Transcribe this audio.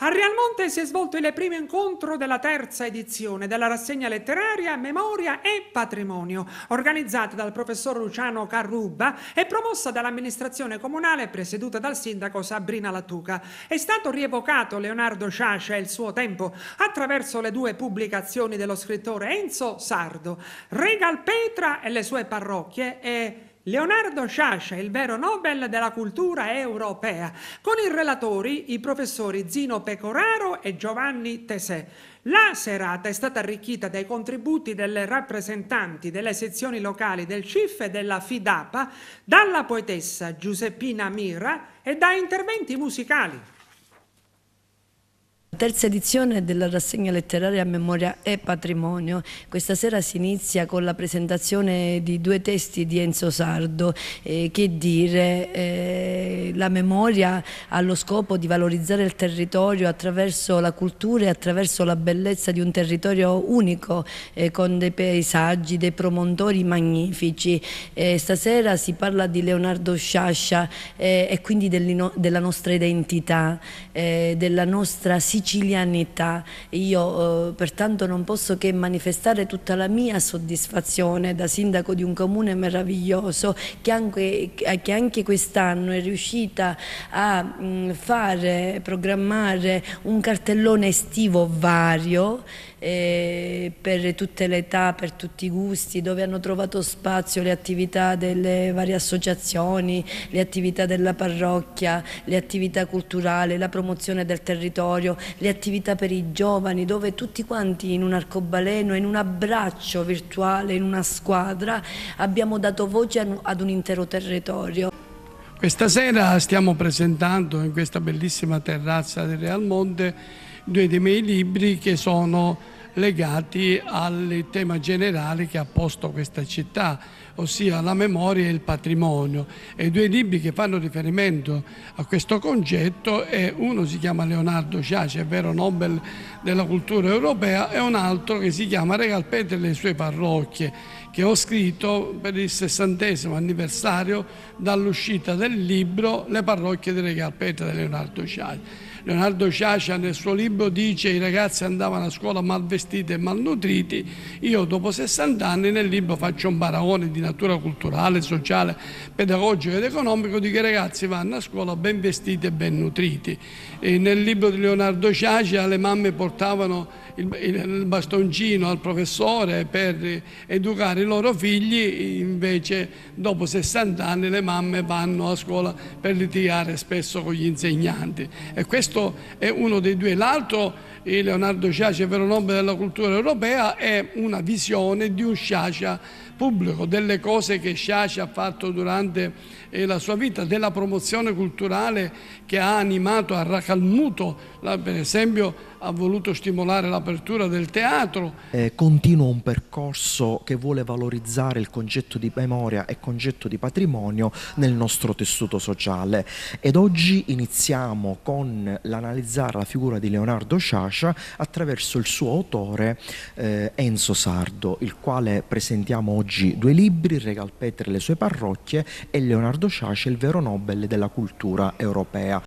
A Monte si è svolto il primo incontro della terza edizione della rassegna letteraria Memoria e Patrimonio, organizzata dal professor Luciano Carruba e promossa dall'amministrazione comunale presieduta dal sindaco Sabrina Lattuca. È stato rievocato Leonardo Sciascia e il suo tempo attraverso le due pubblicazioni dello scrittore Enzo Sardo, Regal Petra e le sue parrocchie e Leonardo Sciascia, il vero Nobel della cultura europea, con i relatori i professori Zino Pecoraro e Giovanni Tesè. La serata è stata arricchita dai contributi delle rappresentanti delle sezioni locali del CIF e della FIDAPA, dalla poetessa Giuseppina Mira e da interventi musicali. Terza edizione della rassegna letteraria Memoria e Patrimonio. Questa sera si inizia con la presentazione di due testi di Enzo Sardo, eh, che dire eh, la memoria ha lo scopo di valorizzare il territorio attraverso la cultura e attraverso la bellezza di un territorio unico, eh, con dei paesaggi, dei promontori magnifici. Eh, stasera si parla di Leonardo Sciascia eh, e quindi della nostra identità, eh, della nostra Sicilia sicilianità. Io eh, pertanto non posso che manifestare tutta la mia soddisfazione da sindaco di un comune meraviglioso che anche, anche quest'anno è riuscita a mh, mm, fare, programmare un cartellone estivo vario eh, per tutte le età, per tutti i gusti, dove hanno trovato spazio le attività delle varie associazioni, le attività della parrocchia, le attività culturali, la promozione del territorio, le attività per i giovani, dove tutti quanti in un arcobaleno, in un abbraccio virtuale, in una squadra, abbiamo dato voce ad un intero territorio. Questa sera stiamo presentando in questa bellissima terrazza del Real Monte due dei miei libri che sono legati al tema generale che ha posto questa città, ossia la memoria e il patrimonio. E due libri che fanno riferimento a questo concetto e uno si chiama Leonardo Sciace, vero Nobel della cultura europea, e un altro che si chiama Regal Petre e le sue parrocchie, che ho scritto per il sessantesimo anniversario dall'uscita del libro Le parrocchie di Regal Petre di Leonardo Sciace. Leonardo Ciacia nel suo libro dice i ragazzi andavano a scuola mal vestiti e malnutriti, io dopo 60 anni nel libro faccio un paragone di natura culturale, sociale, pedagogico ed economico di che i ragazzi vanno a scuola ben vestiti e ben nutriti. E nel libro di Leonardo Ciacia le mamme portavano il, il bastoncino al professore per educare i loro figli, invece dopo 60 anni le mamme vanno a scuola per litigare spesso con gli insegnanti. E questo è uno dei due. L'altro Leonardo Sciascia vero nome della cultura europea è una visione di un Sciascia pubblico, delle cose che Sciascia ha fatto durante eh, la sua vita, della promozione culturale che ha animato, ha raccalmuto per esempio ha voluto stimolare l'apertura del teatro. Eh, continua un percorso che vuole valorizzare il concetto di memoria e concetto di patrimonio nel nostro tessuto sociale ed oggi iniziamo con l'analizzare la figura di Leonardo Sciascia attraverso il suo autore eh, Enzo Sardo, il quale presentiamo oggi due libri, Regal Regalpetre e le sue parrocchie e Leonardo Sciascia, il vero Nobel della cultura europea.